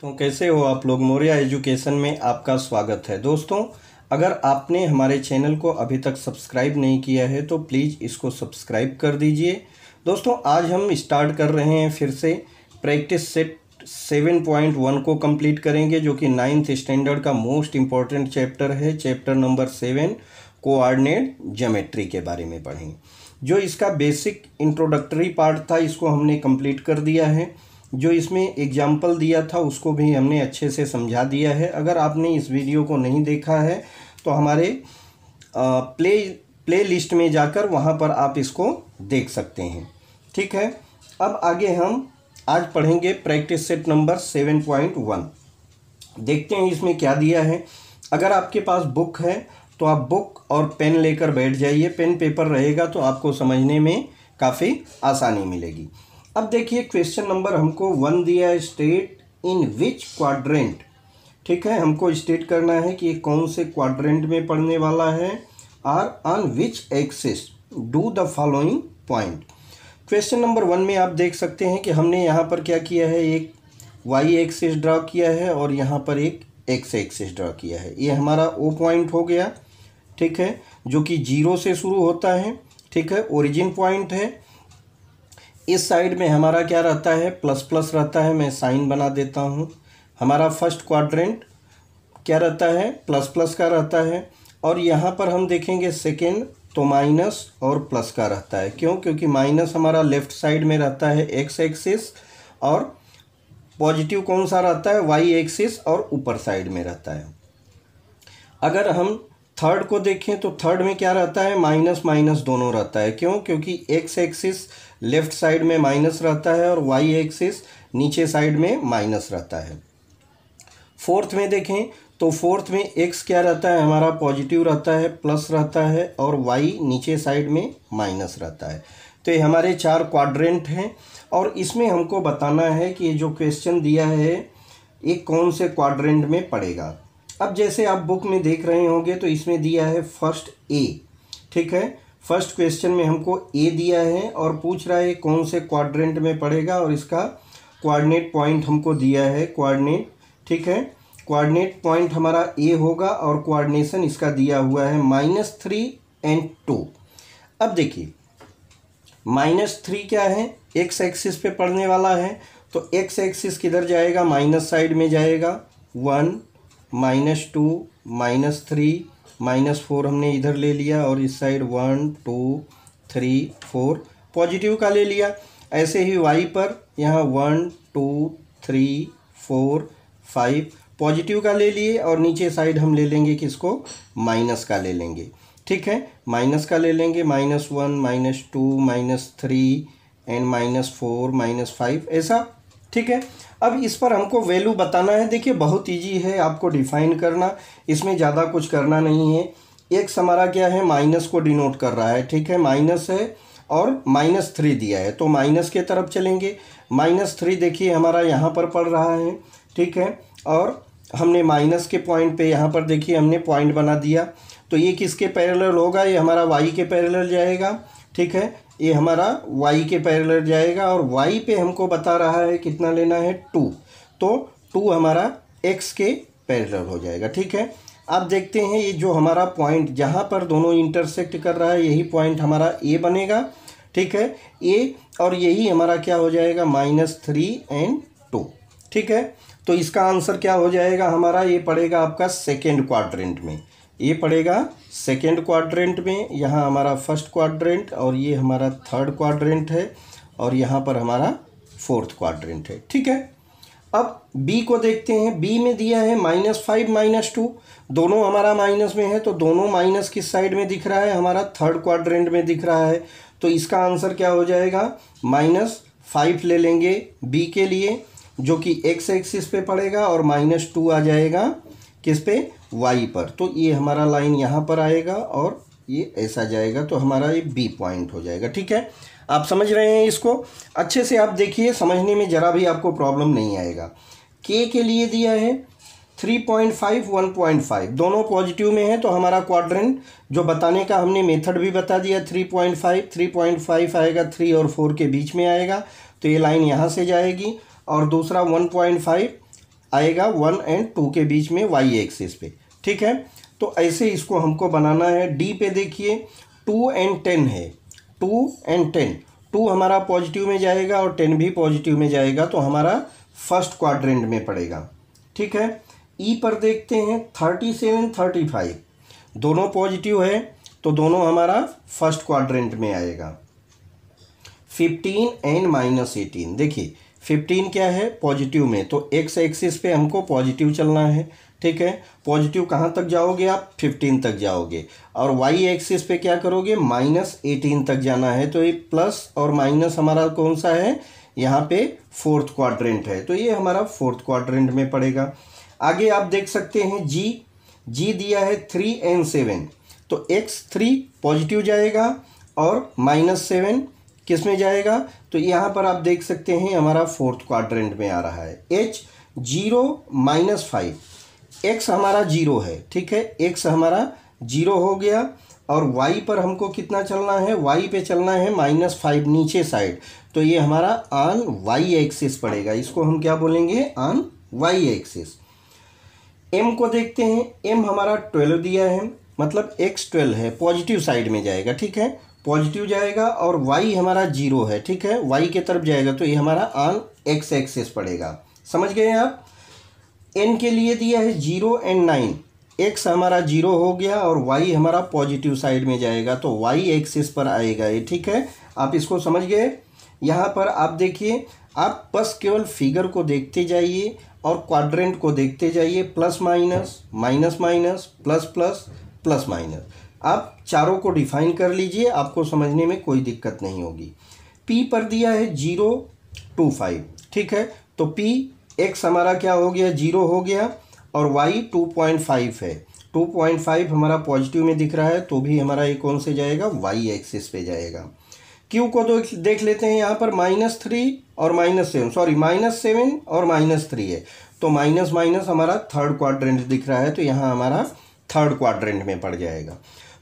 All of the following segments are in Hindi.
तो कैसे हो आप लोग मौर्या एजुकेशन में आपका स्वागत है दोस्तों अगर आपने हमारे चैनल को अभी तक सब्सक्राइब नहीं किया है तो प्लीज़ इसको सब्सक्राइब कर दीजिए दोस्तों आज हम स्टार्ट कर रहे हैं फिर से practice set seven point one को कंप्लीट करेंगे जो कि नाइन्थ स्टैंडर्ड का मोस्ट इम्पॉर्टेंट चैप्टर है chapter number seven coordinate geometry के बारे में पढ़ें जो इसका बेसिक इंट्रोडक्टरी पार्ट था इसको हमने कंप्लीट कर दिया है जो इसमें एग्जाम्पल दिया था उसको भी हमने अच्छे से समझा दिया है अगर आपने इस वीडियो को नहीं देखा है तो हमारे प्ले प्ले लिस्ट में जाकर वहाँ पर आप इसको देख सकते हैं ठीक है अब आगे हम आज पढ़ेंगे practice set number seven point one देखते हैं इसमें क्या दिया है अगर आपके पास बुक है तो आप बुक और पेन लेकर बैठ जाइए पेन पेपर रहेगा तो आपको समझने में काफ़ी आसानी मिलेगी अब देखिए क्वेश्चन नंबर हमको वन दिया है स्टेट इन विच क्वाड्रेंट ठीक है हमको स्टेट करना है कि ये कौन से क्वाड्रेंट में पड़ने वाला है or on which axis do the following point question number one में आप देख सकते हैं कि हमने यहाँ पर क्या किया है एक वाई एक्सिस ड्रा किया है और यहाँ पर एक एक्स एक्सिस ड्रा किया है ये हमारा ओ पॉइंट हो गया ठीक है जो कि जीरो से शुरू होता है ठीक है ओरिजिन पॉइंट है इस साइड में हमारा क्या रहता है प्लस प्लस रहता है मैं साइन बना देता हूँ हमारा फर्स्ट क्वाड्रेंट क्या रहता है प्लस प्लस का रहता है और यहाँ पर हम देखेंगे सेकेंड तो माइनस और प्लस का रहता है क्यों क्योंकि माइनस हमारा लेफ्ट साइड में रहता है एक्स एक्सिस और पॉजिटिव कौन सा रहता है वाई एक्सिस और ऊपर साइड में रहता है अगर हम थर्ड को देखें तो थर्ड में क्या रहता है माइनस माइनस दोनों रहता है क्यों क्योंकि एक्स एक्सिस लेफ्ट साइड में माइनस रहता है और वाई एक्सिस नीचे साइड में माइनस रहता है फोर्थ में देखें तो फोर्थ में एक्स क्या रहता है हमारा पॉजिटिव रहता है प्लस रहता है और वाई नीचे साइड में माइनस रहता है तो ये हमारे चार क्वाड्रेंट हैं और इसमें हमको बताना है कि ये जो क्वेश्चन दिया है ये कौन से क्वाड्रेंट में पड़ेगा अब जैसे आप बुक में देख रहे होंगे तो इसमें दिया है फर्स्ट ए ठीक है फर्स्ट क्वेश्चन में हमको ए दिया है और पूछ रहा है कौन से क्वाड्रेंट में पड़ेगा और इसका कोऑर्डिनेट पॉइंट हमको दिया है कोऑर्डिनेट ठीक है कोऑर्डिनेट पॉइंट हमारा ए होगा और कोऑर्डिनेशन इसका दिया हुआ है माइनस थ्री एंड टू अब देखिए माइनस थ्री क्या है एक्स एक्सिस पे पढ़ने वाला है तो एक्स एक्सिस किधर जाएगा माइनस साइड में जाएगा one minus two minus three minus four हमने इधर ले लिया और इस side one two three four positive का ले लिया ऐसे ही वाई पर यहाँ one two three four five positive का ले लिए और नीचे साइड हम ले लेंगे किसको माइनस का ले लेंगे ठीक है माइनस का ले लेंगे minus one minus two minus three and minus four minus five ऐसा ठीक है अब इस पर हमको वैल्यू बताना है देखिए बहुत ईजी है आपको डिफाइन करना इसमें ज़्यादा कुछ करना नहीं है एक हमारा क्या है माइनस को डिनोट कर रहा है ठीक है माइनस है और माइनस थ्री दिया है तो माइनस के तरफ चलेंगे माइनस थ्री देखिए हमारा यहाँ पर पड़ रहा है ठीक है और हमने माइनस के पॉइंट पे यहाँ पर देखिए हमने पॉइंट बना दिया तो ये किसके पैरेलल होगा ये हमारा वाई के पैरेलल जाएगा ठीक है ये हमारा वाई के पैरेलल जाएगा और वाई पे हमको बता रहा है कितना लेना है टू तो टू हमारा एक्स के पैरेलल हो जाएगा ठीक है अब देखते हैं ये जो हमारा पॉइंट जहाँ पर दोनों इंटरसेक्ट कर रहा है यही पॉइंट हमारा ए बनेगा ठीक है ए और यही हमारा क्या हो जाएगा माइनस थ्री एंड टू ठीक है तो इसका आंसर क्या हो जाएगा हमारा ये पड़ेगा आपका सेकेंड क्वाड्रेंट में ये पड़ेगा सेकेंड क्वाड्रेंट में यहाँ हमारा फर्स्ट क्वाड्रेंट और ये हमारा थर्ड क्वाड्रेंट है और यहाँ पर हमारा फोर्थ क्वाड्रेंट है ठीक है अब बी को देखते हैं बी में दिया है माइनस फाइव माइनस टू दोनों हमारा माइनस में है तो दोनों माइनस किस साइड में दिख रहा है हमारा थर्ड क्वाड्रेंट में दिख रहा है तो इसका आंसर क्या हो जाएगा माइनस फाइव ले लेंगे बी के लिए जो कि एक्स एक्सिस पे पड़ेगा और माइनस टू आ जाएगा किस पे वाई पर तो ये हमारा लाइन यहाँ पर आएगा और ये ऐसा जाएगा तो हमारा ये बी पॉइंट हो जाएगा ठीक है आप समझ रहे हैं इसको अच्छे से आप देखिए समझने में ज़रा भी आपको प्रॉब्लम नहीं आएगा के के लिए दिया है three point five one point five दोनों पॉजिटिव में है तो हमारा क्वाड्रेंट जो बताने का हमने मेथड भी बता दिया three point five three point five आएगा थ्री और फोर के बीच में आएगा तो ये लाइन यहाँ से जाएगी और दूसरा वन पॉइंट फाइव आएगा वन एंड टू के बीच में वाई एक्सिस पे ठीक है तो ऐसे इसको हमको बनाना है डी पे देखिए टू एंड टेन है टू एंड टेन टू हमारा पॉजिटिव में जाएगा और टेन भी पॉजिटिव में जाएगा तो हमारा फर्स्ट क्वाड्रेंट में पड़ेगा ठीक है ई e पर देखते हैं थर्टी सेवन थर्टी फाइव दोनों पॉजिटिव है तो दोनों हमारा फर्स्ट क्वाड्रेंट में आएगा फिफ्टीन एंड माइनस एटीन देखिए फिफ्टीन क्या है पॉजिटिव में तो एक्स एक्सिस पे हमको पॉजिटिव चलना है ठीक है पॉजिटिव कहाँ तक जाओगे आप फिफ्टीन तक जाओगे और वाई एक्सिस पे क्या करोगे माइनस एटीन तक जाना है तो ये प्लस और माइनस हमारा कौन सा है यहाँ पे फोर्थ क्वाड्रेंट है तो ये हमारा फोर्थ क्वाड्रेंट में पड़ेगा आगे आप देख सकते हैं जी जी दिया है थ्री एंड सेवन तो एक्स थ्री पॉजिटिव जाएगा और माइनस सेवन किस में जाएगा तो यहाँ पर आप देख सकते हैं हमारा फोर्थ क्वाड्रेंट में आ रहा है H zero minus five X हमारा जीरो है ठीक है एक्स हमारा जीरो हो गया और वाई पर हमको कितना चलना है वाई पे चलना है माइनस फाइव नीचे साइड तो ये हमारा ऑन वाई एक्सिस पड़ेगा इसको हम क्या बोलेंगे ऑन वाई एक्सिस एम को देखते हैं एम हमारा ट्वेल्व दिया है मतलब एक्स ट्वेल्व है पॉजिटिव साइड में जाएगा ठीक है पॉजिटिव जाएगा और वाई हमारा जीरो है ठीक है वाई के तरफ जाएगा तो ये हमारा ऑन एक्स एक्सेस पड़ेगा समझ गए आप एन के लिए दिया है जीरो एंड नाइन एक्स हमारा जीरो हो गया और वाई हमारा पॉजिटिव साइड में जाएगा तो वाई एक्सेस पर आएगा ये ठीक है आप इसको समझ गए यहाँ पर आप देखिए आप बस केवल फिगर को देखते जाइए और क्वाड्रेंट को देखते जाइए plus minus minus minus plus plus plus minus आप चारों को डिफाइन कर लीजिए आपको समझने में कोई दिक्कत नहीं होगी पी पर दिया है जीरो टू फाइव ठीक है तो पी एक्स हमारा क्या हो गया जीरो हो गया और वाई टू पॉइंट फाइव है टू पॉइंट फाइव हमारा पॉजिटिव में दिख रहा है तो भी हमारा ये कौन से जाएगा वाई एक्सिस पे जाएगा क्यू को तो देख लेते हैं यहाँ पर माइनस थ्री और minus seven sorry minus seven और माइनस थ्री है तो माइनस माइनस हमारा थर्ड क्वाड्रेंट दिख रहा है तो यहाँ हमारा थर्ड क्वाड्रेंट में पड़ जाएगा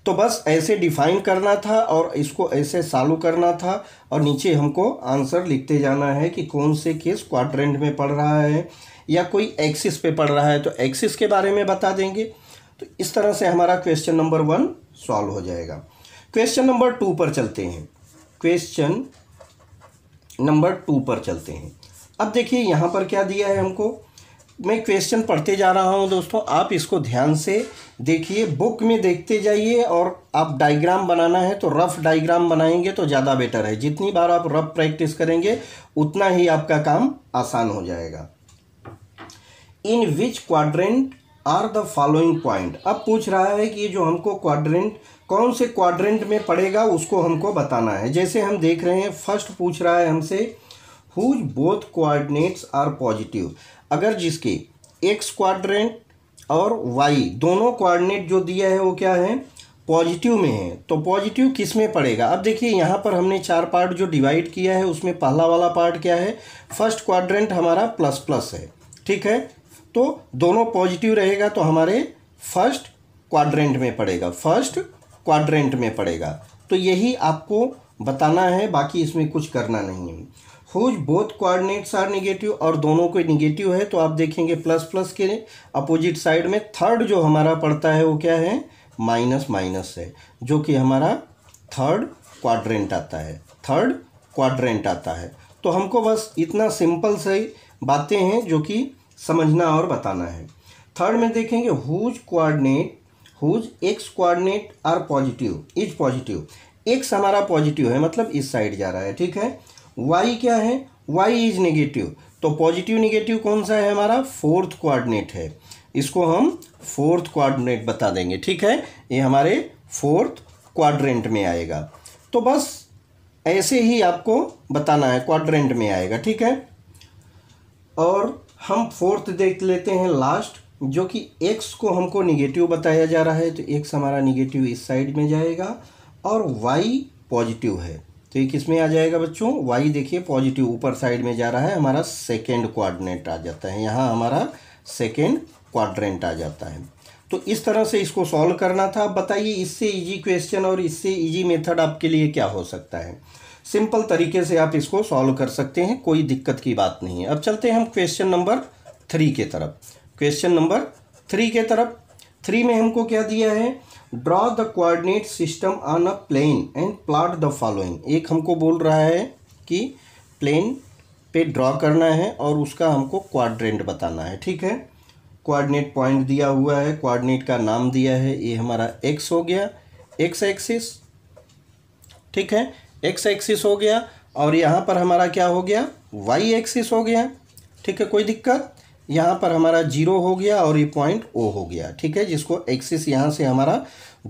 तो बस ऐसे डिफाइन करना था और इसको ऐसे सालू करना था और नीचे हमको आंसर लिखते जाना है कि कौन से केस क्वाड्रेंट में पढ़ रहा है या कोई एक्सिस पे पढ़ रहा है तो एक्सिस के बारे में बता देंगे तो इस तरह से हमारा क्वेश्चन नंबर वन सॉल्व हो जाएगा क्वेश्चन नंबर टू पर चलते हैं क्वेश्चन नंबर टू पर चलते हैं अब देखिए यहाँ पर क्या दिया है हमको मैं क्वेश्चन पढ़ते जा रहा हूँ दोस्तों आप इसको ध्यान से देखिए बुक में देखते जाइए और आप डायग्राम बनाना है तो रफ़ डायग्राम बनाएंगे तो ज़्यादा बेटर है जितनी बार आप रफ़ प्रैक्टिस करेंगे उतना ही आपका काम आसान हो जाएगा in which quadrant are the following point अब पूछ रहा है कि ये जो हमको क्वाड्रेंट कौन से क्वाड्रेंट में पड़ेगा उसको हमको बताना है जैसे हम देख रहे हैं फर्स्ट पूछ रहा है हमसे whose both coordinates are positive अगर जिसके एक्स क्वाड्रेंट और वाई दोनों क्वाड्रेंट जो दिया है वो क्या है पॉजिटिव में है तो पॉजिटिव किस में पड़ेगा अब देखिए यहाँ पर हमने चार पार्ट जो डिवाइड किया है उसमें पहला वाला पार्ट क्या है फर्स्ट क्वाड्रेंट हमारा प्लस प्लस है ठीक है तो दोनों पॉजिटिव रहेगा तो हमारे फर्स्ट क्वाड्रेंट में पड़ेगा फर्स्ट क्वाड्रेंट में पड़ेगा तो यही आपको बताना है बाकी इसमें कुछ करना नहीं है whose both coordinates are negative और दोनों को निगेटिव है तो आप देखेंगे प्लस प्लस के अपोजिट साइड में थर्ड जो हमारा पड़ता है वो क्या है माइनस माइनस है जो कि हमारा थर्ड क्वाड्रेंट आता है थर्ड क्वाड्रेंट आता है तो हमको बस इतना सिंपल सही बातें हैं जो कि समझना और बताना है थर्ड में देखेंगे whose coordinate whose X coordinate are positive is positive X हमारा पॉजिटिव है मतलब इस साइड जा रहा है ठीक है वाई क्या है वाई इज नेगेटिव तो पॉजिटिव नेगेटिव कौन सा है हमारा फोर्थ क्वारनेट है इसको हम फोर्थ क्वारनेट बता देंगे ठीक है ये हमारे फोर्थ क्वाड्रेंट में आएगा तो बस ऐसे ही आपको बताना है क्वाड्रेंट में आएगा ठीक है और हम फोर्थ देख लेते हैं लास्ट जो कि एक्स को हमको निगेटिव बताया जा रहा है तो एक्स हमारा निगेटिव इस साइड में जाएगा और वाई पॉजिटिव है तो ये किस में आ जाएगा बच्चों वाई देखिए पॉजिटिव ऊपर साइड में जा रहा है हमारा सेकेंड क्वाड्रेंट आ जाता है यहाँ हमारा सेकेंड क्वाड्रेंट आ जाता है तो इस तरह से इसको सॉल्व करना था बताइए इससे इजी क्वेश्चन और इससे इजी मेथड आपके लिए क्या हो सकता है सिंपल तरीके से आप इसको सॉल्व कर सकते हैं कोई दिक्कत की बात नहीं है अब चलते हैं हम क्वेश्चन नंबर थ्री के तरफ क्वेश्चन नंबर थ्री के तरफ थ्री में हमको क्या दिया है draw the coordinate system on a plane and plot the following एक हमको बोल रहा है कि प्लेन पे ड्रॉ करना है और उसका हमको क्वाड्रेंट बताना है ठीक है कोऑर्डिनेट पॉइंट दिया हुआ है कोऑर्डिनेट का नाम दिया है ये हमारा एक्स हो गया एक्स एक्सिस ठीक है एक्स एक्सिस हो गया और यहाँ पर हमारा क्या हो गया वाई एक्सिस हो गया ठीक है कोई दिक्कत यहाँ पर हमारा जीरो हो गया और ये पॉइंट ओ हो गया ठीक है जिसको एक्सिस यहाँ से हमारा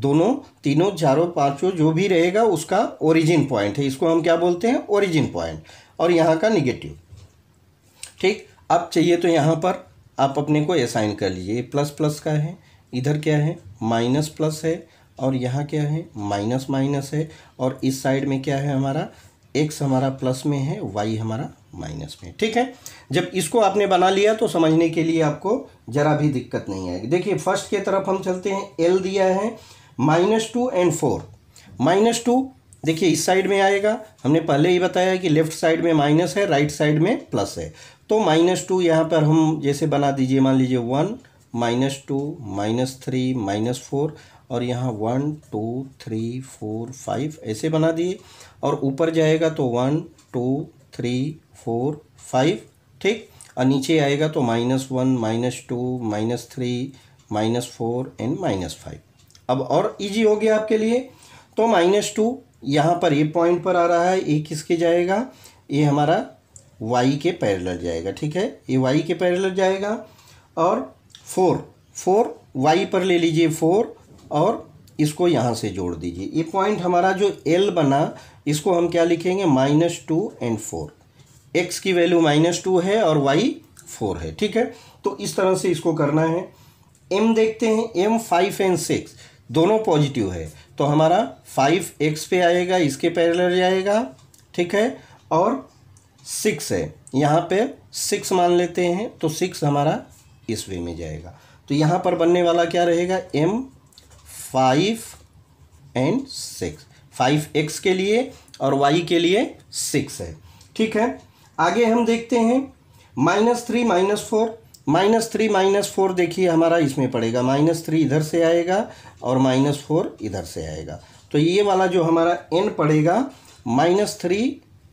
दोनों तीनों चारों पांचों जो भी रहेगा उसका ओरिजिन पॉइंट है इसको हम क्या बोलते हैं ओरिजिन पॉइंट और यहाँ का निगेटिव ठीक अब चाहिए तो यहाँ पर आप अपने को असाइन कर लीजिए प्लस प्लस का है इधर क्या है माइनस प्लस है और यहाँ क्या है माइनस माइनस है और इस साइड में क्या है हमारा एक्स हमारा प्लस में है वाई हमारा माइनस में ठीक है जब इसको आपने बना लिया तो समझने के लिए आपको ज़रा भी दिक्कत नहीं आएगी देखिए फर्स्ट के तरफ हम चलते हैं एल दिया है minus two and four minus two देखिए इस साइड में आएगा हमने पहले ही बताया कि लेफ्ट साइड में माइनस है राइट साइड में प्लस है तो माइनस टू यहाँ पर हम जैसे बना दीजिए मान लीजिए one minus two minus three minus four और यहाँ one two three four five ऐसे बना दिए और ऊपर जाएगा तो one two three four five ठीक और नीचे आएगा तो minus one minus two minus three minus four and minus five अब और इजी हो गया आपके लिए तो माइनस टू यहाँ पर ये पॉइंट पर आ रहा है ये किसके जाएगा ये हमारा वाई के पैरेलल जाएगा ठीक है ये वाई के पैरेलल जाएगा और फोर फोर वाई पर ले लीजिए फोर और इसको यहाँ से जोड़ दीजिए ये पॉइंट हमारा जो एल बना इसको हम क्या लिखेंगे minus two and four X की वैल्यू माइनस टू है और वाई फोर है ठीक है तो इस तरह से इसको करना है एम देखते हैं एम फाइव एंड सिक्स दोनों पॉजिटिव है तो हमारा फाइव एक्स पे आएगा इसके पैरल जाएगा ठीक है और सिक्स है यहाँ पे सिक्स मान लेते हैं तो सिक्स हमारा इस वे में जाएगा तो यहाँ पर बनने वाला क्या रहेगा M five and six five X के लिए और वाई के लिए सिक्स है ठीक है आगे हम देखते हैं minus three minus four minus three minus four देखिए हमारा इसमें पड़ेगा माइनस थ्री इधर से आएगा और माइनस फोर इधर से आएगा तो ये वाला जो हमारा एन पड़ेगा माइनस थ्री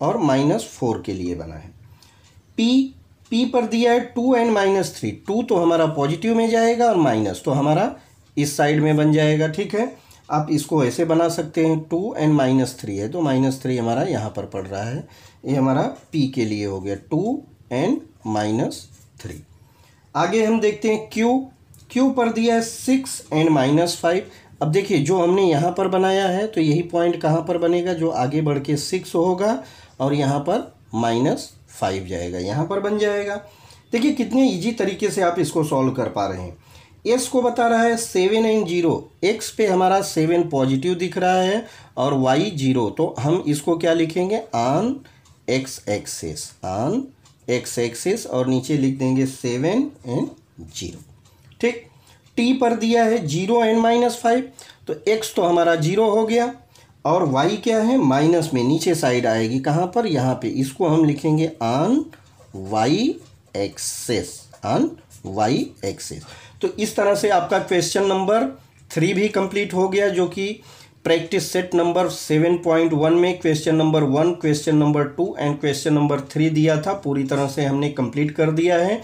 और माइनस फोर के लिए बना है पी पी पर दिया है two and minus three two तो हमारा पॉजिटिव में जाएगा और माइनस तो हमारा इस साइड में बन जाएगा ठीक है आप इसको ऐसे बना सकते हैं टू एंड माइनस थ्री है तो माइनस थ्री हमारा यहाँ पर पड़ रहा है ये हमारा पी के लिए हो गया टू एंड माइनस थ्री आगे हम देखते हैं क्यू क्यू पर दिया है सिक्स एंड माइनस फाइव अब देखिए जो हमने यहाँ पर बनाया है तो यही पॉइंट कहाँ पर बनेगा जो आगे बढ़ के सिक्स होगा और यहाँ पर माइनस फाइव जाएगा यहाँ पर बन जाएगा देखिए कितने ईजी तरीके से आप इसको सॉल्व कर पा रहे हैं एस को बता रहा है सेवन एंड जीरो एक्स पे हमारा सेवन पॉजिटिव दिख रहा है और वाई जीरो तो हम इसको क्या लिखेंगे on X axis on X axis और नीचे लिख देंगे सेवन एंड जीरो ठीक टी पर दिया है जीरो एंड माइनस फाइव तो एक्स तो हमारा जीरो हो गया और वाई क्या है माइनस में नीचे साइड आएगी कहाँ पर यहाँ पे इसको हम लिखेंगे on Y axis on Y axis तो इस तरह से आपका क्वेश्चन नंबर थ्री भी कंप्लीट हो गया जो कि practice set number seven point one में question number one question number two and question number three दिया था पूरी तरह से हमने कंप्लीट कर दिया है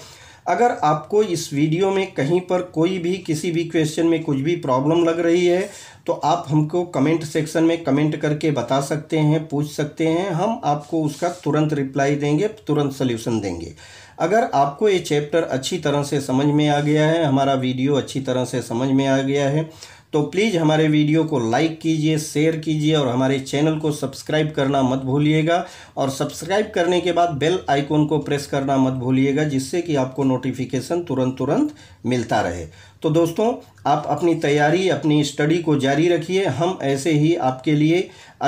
अगर आपको इस वीडियो में कहीं पर कोई भी किसी भी क्वेश्चन में कुछ भी प्रॉब्लम लग रही है तो आप हमको कमेंट सेक्शन में कमेंट करके बता सकते हैं पूछ सकते हैं हम आपको उसका तुरंत रिप्लाई देंगे तुरंत सोल्यूशन देंगे अगर आपको ये चैप्टर अच्छी तरह से समझ में आ गया है हमारा वीडियो अच्छी तरह से समझ में आ गया है तो प्लीज़ हमारे वीडियो को लाइक कीजिए शेयर कीजिए और हमारे चैनल को सब्सक्राइब करना मत भूलिएगा और सब्सक्राइब करने के बाद बेल आइकॉन को प्रेस करना मत भूलिएगा जिससे कि आपको नोटिफिकेशन तुरंत तुरंत मिलता रहे तो दोस्तों आप अपनी तैयारी अपनी स्टडी को जारी रखिए हम ऐसे ही आपके लिए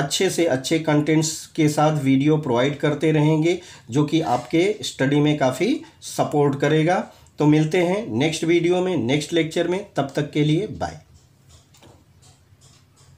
अच्छे से अच्छे कंटेंट्स के साथ वीडियो प्रोवाइड करते रहेंगे जो कि आपके स्टडी में काफ़ी सपोर्ट करेगा तो मिलते हैं नेक्स्ट वीडियो में नेक्स्ट लेक्चर में तब तक के लिए बाय